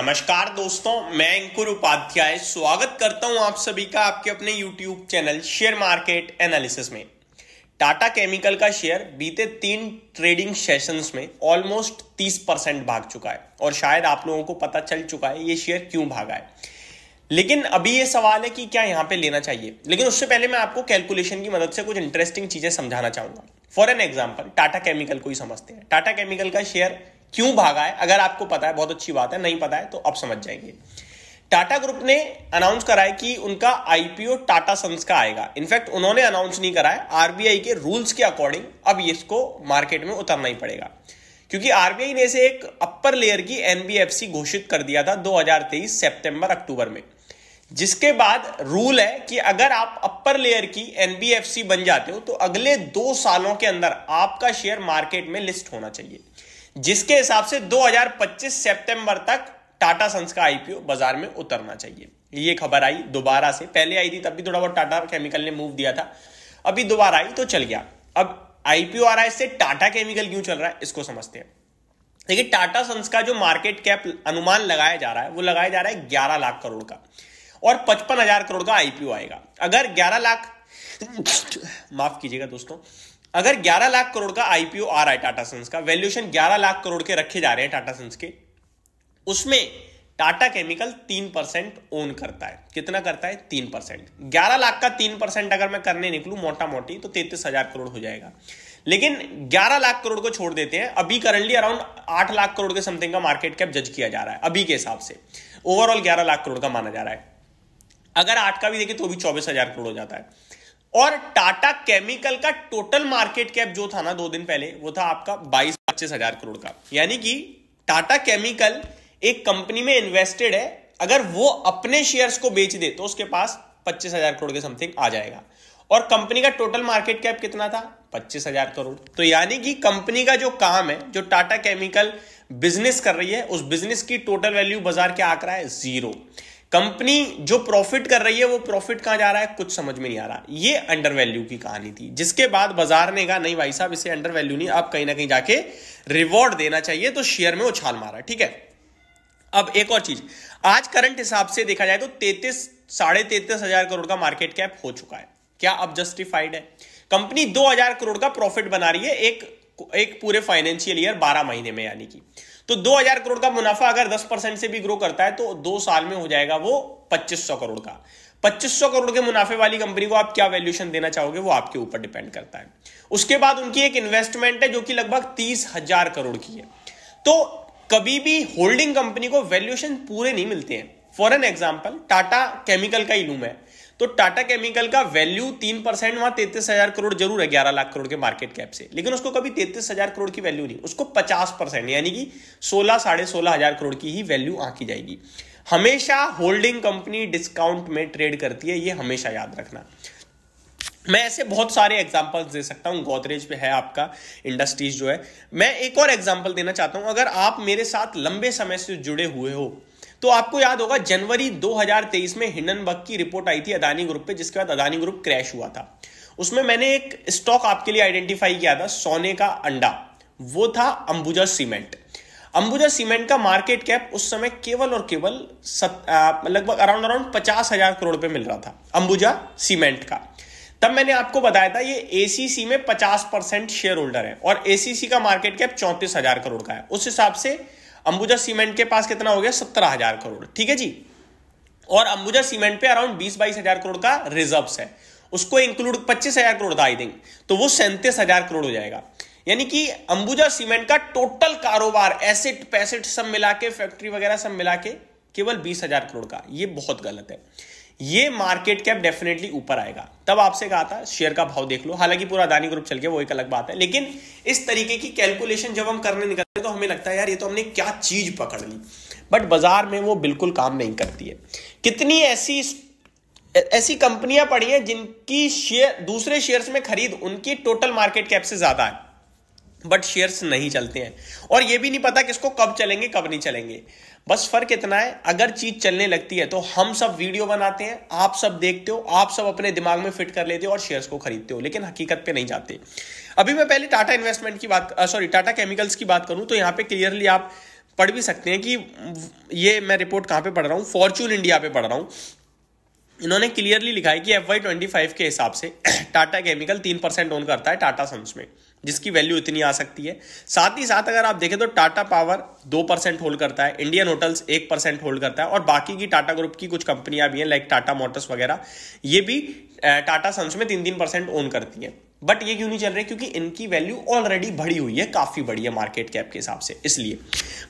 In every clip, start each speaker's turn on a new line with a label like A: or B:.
A: नमस्कार दोस्तों मैं अंकुर उपाध्याय स्वागत करता हूं आप सभी का आपके अपने YouTube channel share market analysis में टाटा केमिकल का शेयर बीते तीन ट्रेडिंग सेशंस में ऑलमोस्ट 30 परसेंट भाग चुका है और शायद आप लोगों को पता चल चुका है ये शेयर क्यों भागा है लेकिन अभी ये सवाल है कि क्या यहाँ पे लेना चाहिए लेकिन उससे पहले मैं आपको कैलकुलेशन की मदद से कुछ इंटरेस्टिंग चीजें समझाना चाहूंगा for an example Tata chemical को ही समझते हैं टाटा केमिकल का शेयर क्यों भागा है अगर आपको पता है बहुत अच्छी बात है नहीं पता है तो आप समझ जाएंगे टाटा ग्रुप ने अनाउंस करा है कि उनका आईपीओ टाटा सन्स का आएगा इनफैक्ट उन्होंने अनाउंस नहीं करा है आरबीआई के रूल्स के अकॉर्डिंग अब इसको मार्केट में उतरना ही पड़ेगा क्योंकि आरबीआई ने इसे एक अपर लेयर की एनबीएफसी घोषित कर दिया था 2023 सितंबर अक्टूबर में जिसके बाद रूल है कि अगर आप अपर लेयर की एनबीएफसी बन जाते हो तो अगले दो सालों के अंदर आपका शेयर मार्केट में लिस्ट होना चाहिए जिसके हिसाब से 2025 सितंबर तक टाटा सन्स का आईपीओ बाजार में उतरना चाहिए ये खबर आई दोबारा से पहले आई थी तब भी थोड़ा बहुत टाटा केमिकल ने मूव दिया था अभी दोबारा आई तो चल गया अब आईपीओ आ रहा है इससे टाटा केमिकल क्यों चल रहा है इसको समझते हैं देखिए टाटा सन्स का जो मार्केट कैप अनुमान लगाया जा रहा है वो लगाया जा रहा है ग्यारह लाख करोड़ का और पचपन हजार करोड़ का आईपीओ आएगा अगर ग्यारह लाख माफ कीजिएगा दोस्तों अगर 11 लाख करोड़ का आईपीओ आ रहा है टाटा सन्स का वैल्यूएशन 11 लाख करोड़ के रखे जा रहे हैं टाटा सन्स के उसमें टाटा केमिकल तीन परसेंट ओन करता है कितना करता है तीन परसेंट ग्यारह लाख का तीन परसेंट अगर मैं करने निकलू मोटा मोटी तो तैतीस हजार करोड़ हो जाएगा लेकिन 11 लाख करोड़ को छोड़ देते हैं अभी करंटली अराउंड 8 लाख करोड़ के समथिंग का मार्केट कैप जज किया जा रहा है अभी के हिसाब से ओवरऑल 11 लाख करोड़ का माना जा रहा है अगर 8 का भी देखें तो भी चौबीस हजार करोड़ हो जाता है और टाटा केमिकल का टोटल मार्केट कैप जो था ना दो दिन पहले वो था आपका बाईस पच्चीस हजार करोड़ का यानी कि टाटा केमिकल एक कंपनी में इन्वेस्टेड है अगर वो अपने शेयर्स को बेच दे तो उसके पास पच्चीस हजार करोड़ के समथिंग आ जाएगा और कंपनी का टोटल मार्केट कैप कितना था पच्चीस हजार करोड़ तो यानी कि कंपनी का जो काम है जो टाटा केमिकल बिजनेस कर रही है उस बिजनेस की टोटल वैल्यू बाजार क्या आंकड़ा है जीरो कंपनी जो प्रॉफिट कर रही है वो प्रॉफिट कहां जा रहा है कुछ समझ में नहीं आ रहा ये अंडर वैल्यू की कहानी थी जिसके बाद बाजार ने कहा नहीं भाई साहब इसे अंडर वैल्यू नहीं अब कहीं ना कहीं जाके रिवॉर्ड देना चाहिए तो शेयर में उछाल मारा ठीक है अब एक और चीज आज करंट हिसाब से देखा जाए तो तैतीस साढ़े तैतीस हजार करोड़ का मार्केट कैप हो चुका है क्या अब जस्टिफाइड है कंपनी दो हजार करोड़ का प्रॉफिट बना रही है एक एक पूरे फाइनेंशियल ईयर बारह महीने में यानी कि तो 2000 करोड़ का मुनाफा अगर 10 परसेंट से भी ग्रो करता है तो दो साल में हो जाएगा वो 2500 करोड़ का 2500 करोड़ के मुनाफे वाली कंपनी को आप क्या वैल्यूएशन देना चाहोगे वो आपके ऊपर डिपेंड करता है उसके बाद उनकी एक इन्वेस्टमेंट है जो कि लगभग तीस हजार करोड़ की है तो कभी भी होल्डिंग कंपनी को वैल्यूएशन पूरे नहीं मिलते हैं for an example Tata chemical का ही लूम है तो टाटा केमिकल का वैल्यू तीन परसेंट वहां तैतीस हजार करोड़ जरूर है ग्यारह लाख करोड़ के मार्केट कैप से लेकिन उसको कभी तैतीस हजार करोड़ की वैल्यू नहीं उसको पचास परसेंट यानी कि सोलह साढ़े सोलह हजार करोड़ की ही वैल्यू आंकी जाएगी हमेशा होल्डिंग कंपनी डिस्काउंट में ट्रेड करती है ये हमेशा याद रखना मैं ऐसे बहुत सारे एग्जाम्पल्स दे सकता हूँ गोदरेज पे है आपका इंडस्ट्रीज जो है मैं एक और एग्जाम्पल देना चाहता हूँ अगर आप मेरे साथ लंबे समय से जुड़े हुए हो तो आपको याद होगा जनवरी 2023 में हिंडनबर्ग की रिपोर्ट आई थी अदानी ग्रुप पे जिसके बाद अदानी ग्रुप क्रैश हुआ था उसमें मैंने एक स्टॉक आपके लिए आइडेंटिफाई किया था सोने का अंडा वो था अंबुजा सीमेंट अंबुजा सीमेंट का मार्केट कैप उस समय केवल और केवल लगभग अराउंड अराउंड पचास हजार करोड़ पे मिल रहा था अंबुजा सीमेंट का तब मैंने आपको बताया था ये एसीसी में पचास परसेंट शेयर होल्डर है और एसीसी का मार्केट कैप चौंतीस हजार करोड़ का है उस हिसाब से अंबुजा सीमेंट के पास कितना हो गया सत्रह हजार करोड़ ठीक है जी और अंबुजा सीमेंट पे अराउंड बीस बाईस हजार करोड़ का रिजर्व है उसको इंक्लूड पच्चीस हजार करोड़ था आई थिंक तो वो सैंतीस हजार करोड़ हो जाएगा यानी कि अंबुजा सीमेंट का टोटल कारोबार एसेट पैसेट सब मिला के फैक्ट्री वगैरह सब मिला के केवल बीस हजार करोड़ का ये बहुत गलत है ये मार्केट कैप डेफिनेटली ऊपर आएगा तब आपसे कहा था शेयर का भाव देख लो हालांकि पूरा अदानी ग्रुप चल गया वो एक अलग बात है लेकिन इस तरीके की कैलकुलेशन जब हम करने निकलते तो हमें लगता है यार ये तो हमने क्या चीज पकड़ ली बट बाजार में वो बिल्कुल काम नहीं करती है कितनी ऐसी ऐसी कंपनियां पड़ी हैं जिनकी शेयर दूसरे शेयर्स में खरीद उनकी टोटल मार्केट कैप से ज्यादा है बट शेयर्स नहीं चलते हैं और ये भी नहीं पता किसको कब चलेंगे कब नहीं चलेंगे बस फर्क इतना है अगर चीज चलने लगती है तो हम सब वीडियो बनाते हैं आप सब देखते हो आप सब अपने दिमाग में फिट कर लेते हो और शेयर्स को खरीदते हो लेकिन हकीकत पे नहीं जाते अभी मैं पहले टाटा इन्वेस्टमेंट की बात सॉरी टाटा केमिकल्स की बात करूं तो यहाँ पे क्लियरली आप पढ़ भी सकते हैं कि ये मैं रिपोर्ट कहाँ पे पढ़ रहा हूँ फॉर्चून इंडिया पे पढ़ रहा हूँ इन्होंने क्लियरली लिखा है कि एफ वाई ट्वेंटी फाइव के हिसाब से टाटा केमिकल तीन परसेंट ओन करता है टाटा सन्स में जिसकी वैल्यू इतनी आ सकती है साथ ही साथ अगर आप देखें तो टाटा पावर दो परसेंट होल्ड करता है इंडियन होटल्स एक परसेंट होल्ड करता है और बाकी की टाटा ग्रुप की कुछ कंपनियां भी हैं लाइक टाटा मोटर्स वगैरह ये भी टाटा सन्स में तीन तीन परसेंट ओन करती हैं बट ये क्यों नहीं चल रहे क्योंकि इनकी वैल्यू ऑलरेडी बढ़ी हुई है काफ़ी बड़ी है मार्केट कैप के हिसाब से इसलिए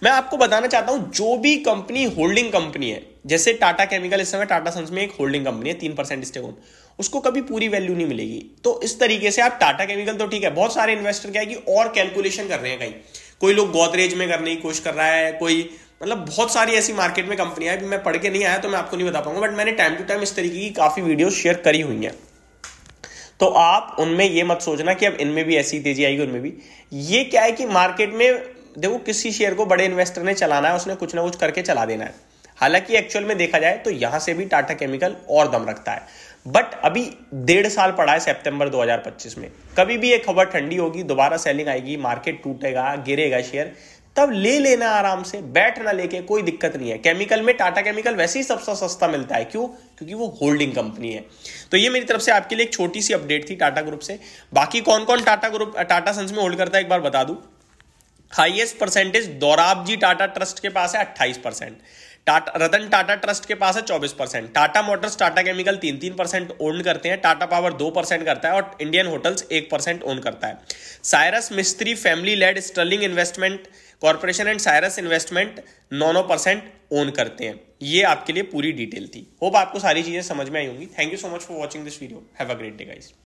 A: मैं आपको बताना चाहता हूं जो भी कंपनी होल्डिंग कंपनी है जैसे टाटा केमिकल इस समय टाटा सन्स में एक होल्डिंग कंपनी है तीन परसेंट स्टेक होल्ड उसको कभी पूरी वैल्यू नहीं मिलेगी तो इस तरीके से आप टाटा केमिकल तो ठीक है बहुत सारे इन्वेस्टर क्या है कि और कैलकुलेशन कर रहे हैं कहीं कोई लोग गोदरेज में करने की कोशिश कर रहा है कोई मतलब बहुत सारी ऐसी मार्केट में कंपनियां हैं मैं पढ़ के नहीं आया तो मैं आपको नहीं बता पाऊंगा बट मैंने टाइम टू टाइम इस तरीके की काफ़ी वीडियो शेयर करी हुई हैं तो आप उनमें ये मत सोचना कि अब इनमें भी ऐसी तेजी आएगी उनमें भी ये क्या है कि मार्केट में देखो किसी शेयर को बड़े इन्वेस्टर ने चलाना है उसने कुछ ना कुछ करके चला देना है हालांकि एक्चुअल में देखा जाए तो यहां से भी टाटा केमिकल और दम रखता है बट अभी डेढ़ साल पड़ा है सितंबर 2025 में कभी भी एक खबर ठंडी होगी दोबारा सेलिंग आएगी मार्केट टूटेगा गिरेगा शेयर तब ले लेना आराम से बैठ ना लेके कोई दिक्कत नहीं है केमिकल में टाटा केमिकल वैसे ही सबसे सस्ता मिलता है क्यों क्योंकि वो होल्डिंग कंपनी है तो ये मेरी तरफ से आपके लिए एक छोटी सी अपडेट थी टाटा ग्रुप से बाकी कौन कौन टाटा ग्रुप टाटा सन्स में होल्ड करता है एक बार बता दूं highest percentage Dorab ji Tata trust के पास है अट्ठाईस परसेंट टाटा रतन टाटा ट्रस्ट के पास है चौबीस percent Tata motors Tata chemical तीन तीन परसेंट ओन करते हैं टाटा पावर दो परसेंट करता है और इंडियन होटल्स एक परसेंट ओन करता है Cyrus Mistry family led Sterling investment corporation and Cyrus investment नौ नौ परसेंट ओन करते हैं ये आपके लिए पूरी डिटेल थी होप आपको सारी चीज़ें समझ में आई होंगी thank you so much for watching this video have a great day guys